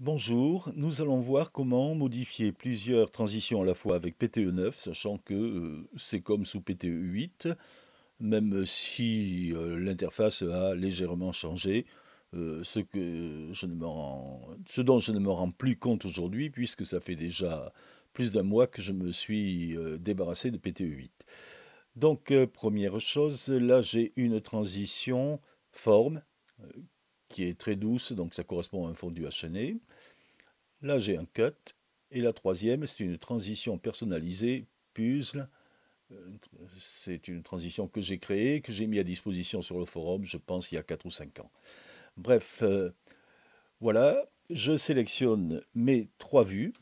Bonjour, nous allons voir comment modifier plusieurs transitions à la fois avec PTE 9, sachant que euh, c'est comme sous PTE 8, même si euh, l'interface a légèrement changé, euh, ce, que je ne rends, ce dont je ne me rends plus compte aujourd'hui, puisque ça fait déjà plus d'un mois que je me suis débarrassé de PTE 8. Donc, première chose, là j'ai une transition forme qui est très douce, donc ça correspond à un fondu enchaîné. Là, j'ai un cut. Et la troisième, c'est une transition personnalisée, puzzle. Euh, c'est une transition que j'ai créée, que j'ai mis à disposition sur le forum, je pense, il y a 4 ou 5 ans. Bref, euh, voilà, je sélectionne mes trois vues.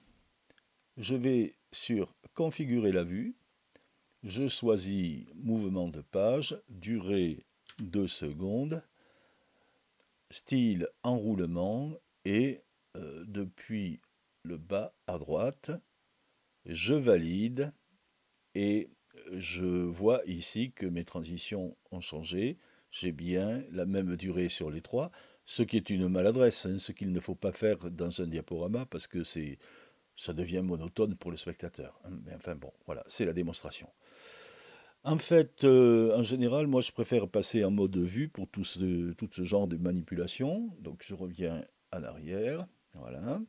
Je vais sur Configurer la vue. Je choisis Mouvement de page, durée 2 secondes style enroulement et euh, depuis le bas à droite, je valide et euh, je vois ici que mes transitions ont changé. J'ai bien la même durée sur les trois, ce qui est une maladresse, hein, ce qu'il ne faut pas faire dans un diaporama parce que c'est ça devient monotone pour le spectateur. Hein. Mais enfin bon, voilà, c'est la démonstration. En fait, euh, en général, moi, je préfère passer en mode vue pour tout ce, genre de manipulation. Donc, je reviens en arrière. Voilà.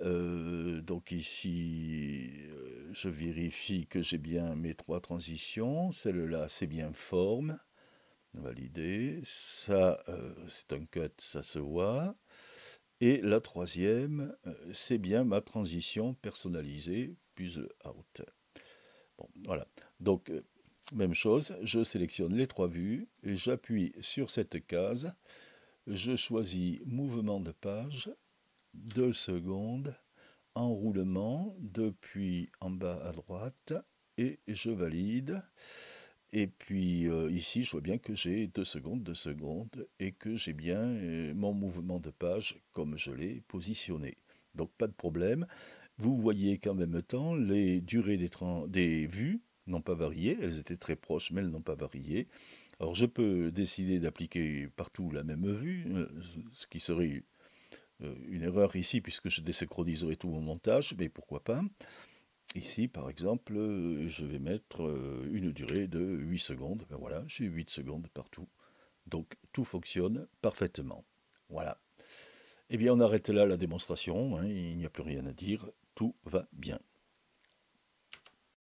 Euh, donc ici, euh, je vérifie que j'ai bien mes trois transitions. Celle-là, c'est bien forme. Validé. Ça, c'est un cut, ça se voit. Et la troisième, c'est bien ma transition personnalisée, puzzle out voilà. Donc, euh, même chose, je sélectionne les trois vues et j'appuie sur cette case. Je choisis mouvement de page, 2 secondes, enroulement depuis en bas à droite et je valide. Et puis euh, ici, je vois bien que j'ai 2 secondes, 2 secondes et que j'ai bien euh, mon mouvement de page comme je l'ai positionné. Donc pas de problème vous voyez qu'en même temps, les durées des, vues n'ont pas varié, elles étaient très proches, mais elles n'ont pas varié. Alors je peux décider d'appliquer partout la même vue, euh, ce qui serait euh, une erreur ici puisque je désynchroniserai tout mon montage, mais pourquoi pas. Ici, par exemple, euh, je vais mettre une durée de 8 secondes. Ben voilà, j'ai 8 secondes partout. Donc tout fonctionne parfaitement. Voilà. Eh bien, on arrête là la démonstration. Hein, il n'y a plus rien à dire. Tout va bien.